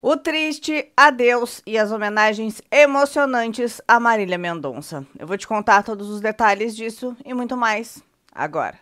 O triste, adeus e as homenagens emocionantes a Marília Mendonça. Eu vou te contar todos os detalhes disso e muito mais agora.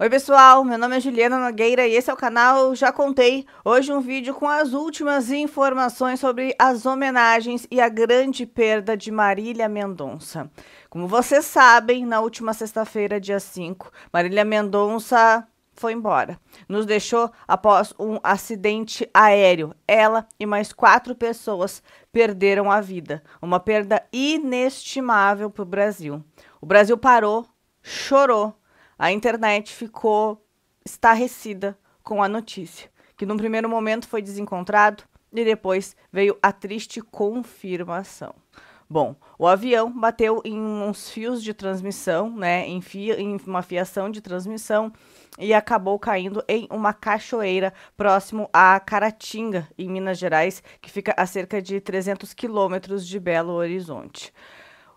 Oi pessoal, meu nome é Juliana Nogueira e esse é o canal Já Contei. Hoje um vídeo com as últimas informações sobre as homenagens e a grande perda de Marília Mendonça. Como vocês sabem, na última sexta-feira, dia 5, Marília Mendonça foi embora. Nos deixou após um acidente aéreo. Ela e mais quatro pessoas perderam a vida. Uma perda inestimável para o Brasil. O Brasil parou, chorou. A internet ficou estarrecida com a notícia, que num primeiro momento foi desencontrado e depois veio a triste confirmação. Bom, o avião bateu em uns fios de transmissão, né, em, fio, em uma fiação de transmissão e acabou caindo em uma cachoeira próximo a Caratinga, em Minas Gerais, que fica a cerca de 300 quilômetros de Belo Horizonte.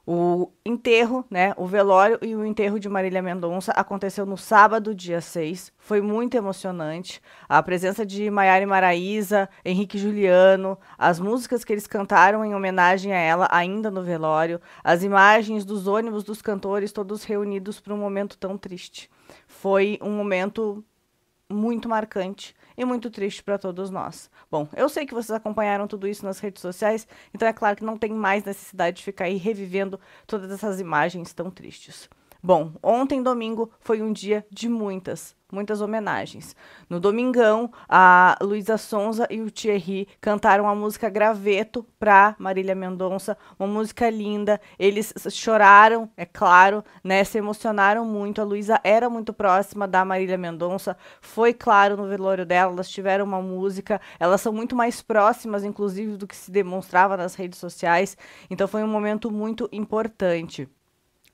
O enterro, né, o velório e o enterro de Marília Mendonça aconteceu no sábado, dia 6. Foi muito emocionante. A presença de Maiara Maraíza, Henrique Juliano, as músicas que eles cantaram em homenagem a ela ainda no velório, as imagens dos ônibus dos cantores todos reunidos para um momento tão triste. Foi um momento muito marcante e muito triste para todos nós. Bom, eu sei que vocês acompanharam tudo isso nas redes sociais, então é claro que não tem mais necessidade de ficar aí revivendo todas essas imagens tão tristes. Bom, ontem domingo foi um dia de muitas, muitas homenagens. No domingão, a Luísa Sonza e o Thierry cantaram a música Graveto para Marília Mendonça, uma música linda. Eles choraram, é claro, né? Se emocionaram muito. A Luísa era muito próxima da Marília Mendonça, foi claro no velório dela, elas tiveram uma música, elas são muito mais próximas inclusive do que se demonstrava nas redes sociais. Então foi um momento muito importante.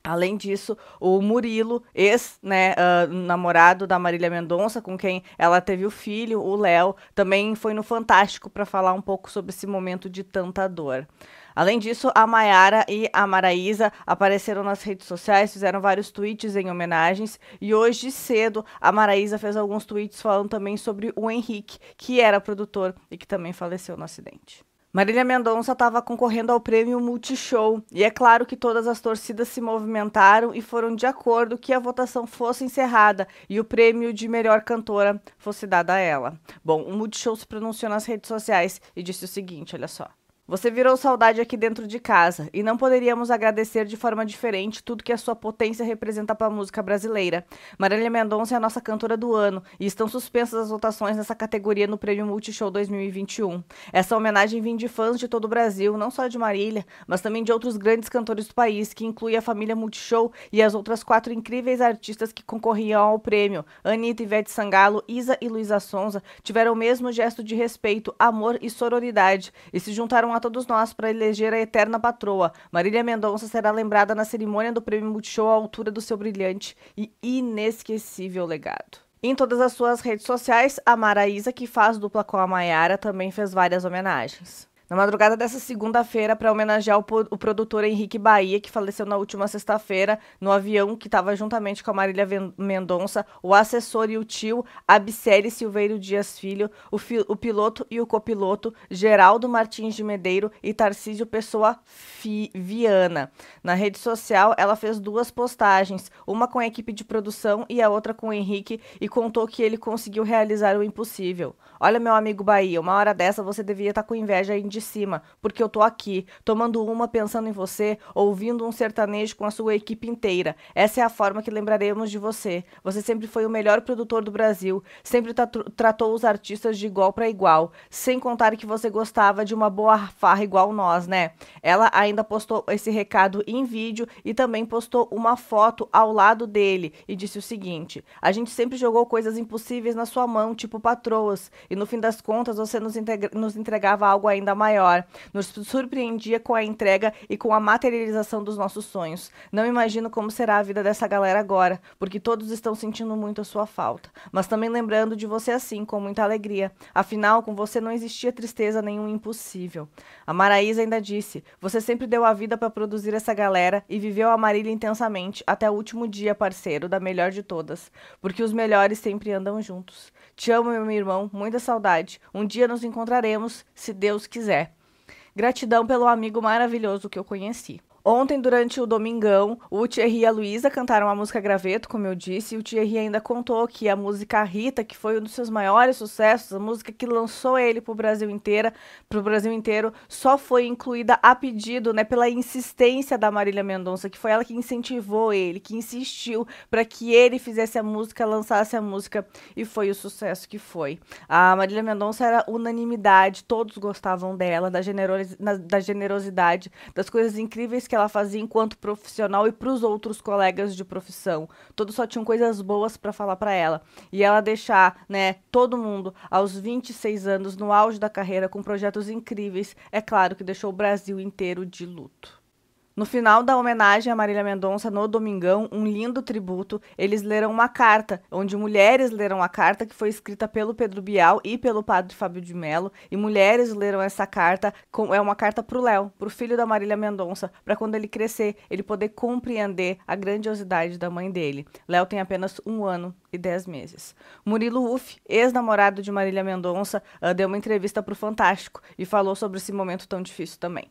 Além disso, o Murilo, ex-namorado né, uh, da Marília Mendonça, com quem ela teve o filho, o Léo, também foi no Fantástico para falar um pouco sobre esse momento de tanta dor. Além disso, a Maiara e a Maraísa apareceram nas redes sociais, fizeram vários tweets em homenagens e hoje cedo a Maraísa fez alguns tweets falando também sobre o Henrique, que era produtor e que também faleceu no acidente. Marília Mendonça estava concorrendo ao prêmio Multishow, e é claro que todas as torcidas se movimentaram e foram de acordo que a votação fosse encerrada e o prêmio de melhor cantora fosse dado a ela. Bom, o Multishow se pronunciou nas redes sociais e disse o seguinte, olha só. Você virou saudade aqui dentro de casa e não poderíamos agradecer de forma diferente tudo que a sua potência representa para a música brasileira. Marília Mendonça é a nossa cantora do ano e estão suspensas as votações nessa categoria no Prêmio Multishow 2021. Essa homenagem vem de fãs de todo o Brasil, não só de Marília, mas também de outros grandes cantores do país, que inclui a família Multishow e as outras quatro incríveis artistas que concorriam ao prêmio. Anitta, Ivete Sangalo, Isa e Luísa Sonza tiveram o mesmo gesto de respeito, amor e sororidade e se juntaram a a todos nós para eleger a eterna patroa. Marília Mendonça será lembrada na cerimônia do Prêmio Multishow à altura do seu brilhante e inesquecível legado. Em todas as suas redes sociais, a Maraísa, que faz dupla com a Maiara, também fez várias homenagens. Na madrugada dessa segunda-feira, para homenagear o, o, produtor Henrique Bahia, que faleceu na última sexta-feira no avião que estava juntamente com a Marília Mendonça, o assessor e o tio Abcele Silveiro Dias Filho, o, fi o piloto e o copiloto Geraldo Martins de Medeiro e Tarcísio Pessoa fi Viana. Na rede social, ela fez duas postagens, uma com a equipe de produção e a outra com o Henrique, e contou que ele conseguiu realizar o impossível. Olha, meu amigo Bahia, uma hora dessa você devia estar tá com inveja e de cima, porque eu tô aqui, tomando uma pensando em você, ouvindo um sertanejo com a sua equipe inteira. Essa é a forma que lembraremos de você. Você sempre foi o melhor produtor do Brasil, sempre tratou os artistas de igual para igual, sem contar que você gostava de uma boa farra igual nós, né? Ela ainda postou esse recado em vídeo e também postou uma foto ao lado dele e disse o seguinte: "A gente sempre jogou coisas impossíveis na sua mão, tipo patroas, e no fim das contas você nos, nos entregava algo ainda mais maior. Nos surpreendia com a entrega e com a materialização dos nossos sonhos. Não imagino como será a vida dessa galera agora, porque todos estão sentindo muito a sua falta. Mas também lembrando de você assim, com muita alegria. Afinal, com você não existia tristeza nenhum impossível. A Maraísa ainda disse: Você sempre deu a vida para produzir essa galera e viveu a Marília intensamente até o último dia, parceiro, da melhor de todas. Porque os melhores sempre andam juntos. Te amo, meu irmão, muita saudade. Um dia nos encontraremos, se Deus quiser. Gratidão pelo amigo maravilhoso que eu conheci. Ontem, durante o Domingão, o Thierry e a Luísa cantaram a música Graveto, como eu disse, e o Thierry ainda contou que a música Rita, que foi um dos seus maiores sucessos, a música que lançou ele pro Brasil inteira, pro Brasil inteiro, só foi incluída a pedido, né, pela insistência da Marília Mendonça, que foi ela que incentivou ele, que insistiu para que ele fizesse a música, lançasse a música, e foi o sucesso que foi. A Marília Mendonça era unanimidade, todos gostavam dela, da, generos da generosidade, das coisas incríveis que ela fazia enquanto profissional e para os outros colegas de profissão. Todos só tinham coisas boas para falar para ela. E ela deixar, né, todo mundo aos 26 anos no auge da carreira com projetos incríveis, é claro que deixou o Brasil inteiro de luto. No final da homenagem a Marília Mendonça no Domingão, um lindo tributo, eles leram uma carta, onde mulheres leram a carta que foi escrita pelo Pedro Bial e pelo padre Fábio de Mello, e mulheres leram essa carta, com, é uma carta para o Léo, para o filho da Marília Mendonça, para quando ele crescer, ele poder compreender a grandiosidade da mãe dele. Léo tem apenas um ano e dez meses. Murilo Uff, ex-namorado de Marília Mendonça, ah, deu uma entrevista para o Fantástico e falou sobre esse momento tão difícil também.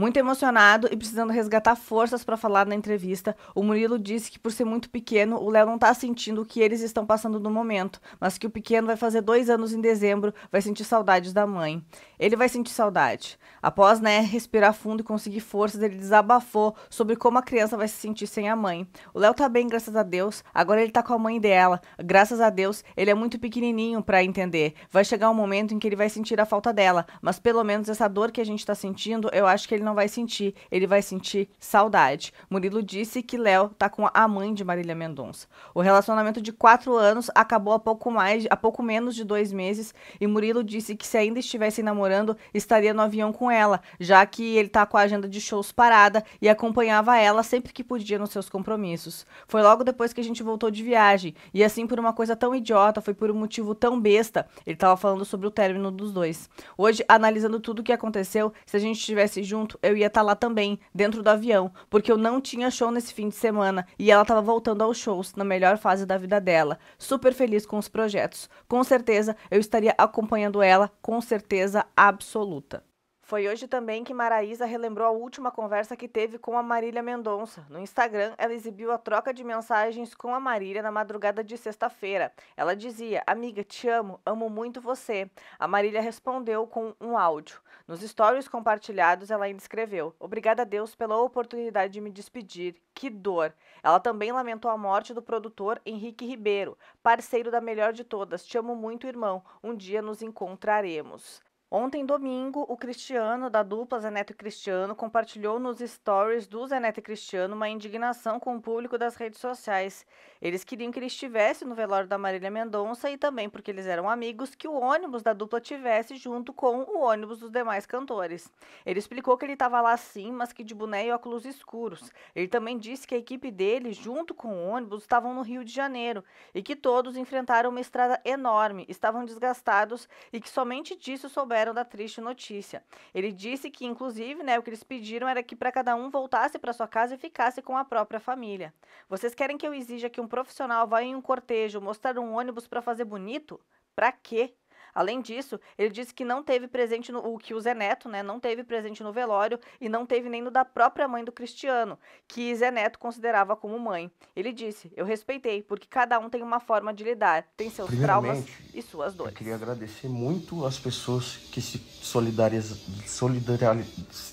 Muito emocionado e precisando resgatar forças para falar na entrevista, o Murilo disse que por ser muito pequeno, o Léo não está sentindo o que eles estão passando no momento, mas que o pequeno vai fazer dois anos em dezembro, vai sentir saudades da mãe. Ele vai sentir saudade. Após, né, respirar fundo e conseguir forças, ele desabafou sobre como a criança vai se sentir sem a mãe. O Léo tá bem, graças a Deus. Agora ele tá com a mãe dela. Graças a Deus, ele é muito pequenininho para entender. Vai chegar um momento em que ele vai sentir a falta dela, mas pelo menos essa dor que a gente tá sentindo, eu acho que ele não vai sentir, ele vai sentir saudade. Murilo disse que Léo tá com a mãe de Marília Mendonça. O relacionamento de quatro anos acabou há pouco mais, há pouco menos de dois meses, e Murilo disse que se ainda estivessem namorando, estaria no avião com ela, já que ele tá com a agenda de shows parada e acompanhava ela sempre que podia nos seus compromissos. Foi logo depois que a gente voltou de viagem, e assim por uma coisa tão idiota, foi por um motivo tão besta. Ele tava falando sobre o término dos dois. Hoje, analisando tudo o que aconteceu, se a gente estivesse junto, eu ia estar tá lá também, dentro do avião, porque eu não tinha show nesse fim de semana e ela estava voltando aos shows, na melhor fase da vida dela. Super feliz com os projetos. Com certeza eu estaria acompanhando ela, com certeza absoluta. Foi hoje também que Maraísa relembrou a última conversa que teve com a Marília Mendonça. No Instagram, ela exibiu a troca de mensagens com a Marília na madrugada de sexta-feira. Ela dizia: Amiga, te amo, amo muito você. A Marília respondeu com um áudio. Nos stories compartilhados, ela ainda escreveu: Obrigada a Deus pela oportunidade de me despedir. Que dor. Ela também lamentou a morte do produtor Henrique Ribeiro, parceiro da melhor de todas. Te amo muito, irmão. Um dia nos encontraremos. Ontem, domingo, o Cristiano, da dupla Zeneto e Cristiano, compartilhou nos stories do Zeneto e Cristiano uma indignação com o público das redes sociais. Eles queriam que ele estivesse no velório da Marília Mendonça e também, porque eles eram amigos, que o ônibus da dupla tivesse junto com o ônibus dos demais cantores. Ele explicou que ele estava lá sim, mas que de boné e óculos escuros. Ele também disse que a equipe dele, junto com o ônibus, estavam no Rio de Janeiro e que todos enfrentaram uma estrada enorme, estavam desgastados e que somente disso souberam souberam da triste notícia. Ele disse que, inclusive, né, o que eles pediram era que para cada um voltasse para sua casa e ficasse com a própria família. Vocês querem que eu exija que um profissional vá em um cortejo mostrar um ônibus para fazer bonito? Para quê? Além disso, ele disse que não teve presente no, o que o Zé Neto, né, não teve presente no velório e não teve nem no da própria mãe do Cristiano, que Zé Neto considerava como mãe. Ele disse: "Eu respeitei, porque cada um tem uma forma de lidar, tem seus traumas e suas dores." Eu queria agradecer muito às pessoas que se solidariz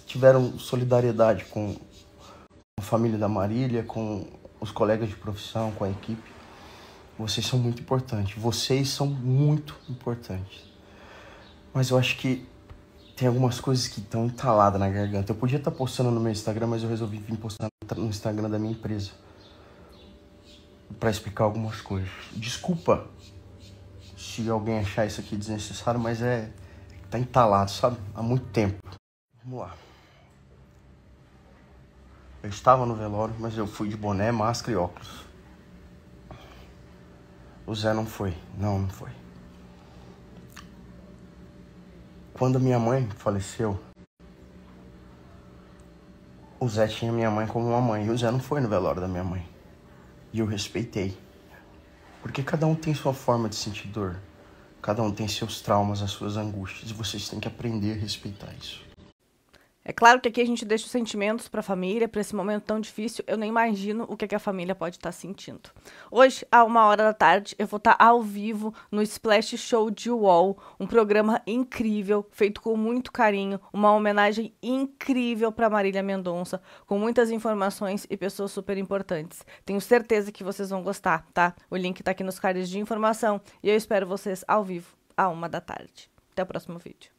tiveram solidariedade com a família da Marília, com os colegas de profissão, com a equipe. Vocês são muito importantes. Vocês são muito importantes. Mas eu acho que tem algumas coisas que estão entaladas na garganta. Eu podia estar tá postando no meu Instagram, mas eu resolvi vir postar no Instagram da minha empresa para explicar algumas coisas. Desculpa se alguém achar isso aqui desnecessário, mas é tá entalado, sabe? Há muito tempo. Vamos lá. Eu estava no velório, mas eu fui de boné, máscara e óculos. O Zé não foi. Não, não foi. Quando minha mãe faleceu, o Zé tinha minha mãe como uma mãe. E o Zé não foi no velório da minha mãe. E eu respeitei. Porque cada um tem sua forma de sentir dor. Cada um tem seus traumas, as suas angústias. E vocês têm que aprender a respeitar isso. É claro que aqui a gente deixa os sentimentos para a família, para esse momento tão difícil, eu nem imagino o que, é que a família pode estar tá sentindo. Hoje, a uma hora da tarde, eu vou estar tá ao vivo no Splash Show de Wall, um programa incrível, feito com muito carinho, uma homenagem incrível para Marília Mendonça, com muitas informações e pessoas super importantes. Tenho certeza que vocês vão gostar, tá? O link está aqui nos cards de informação e eu espero vocês ao vivo, a uma da tarde. Até o próximo vídeo.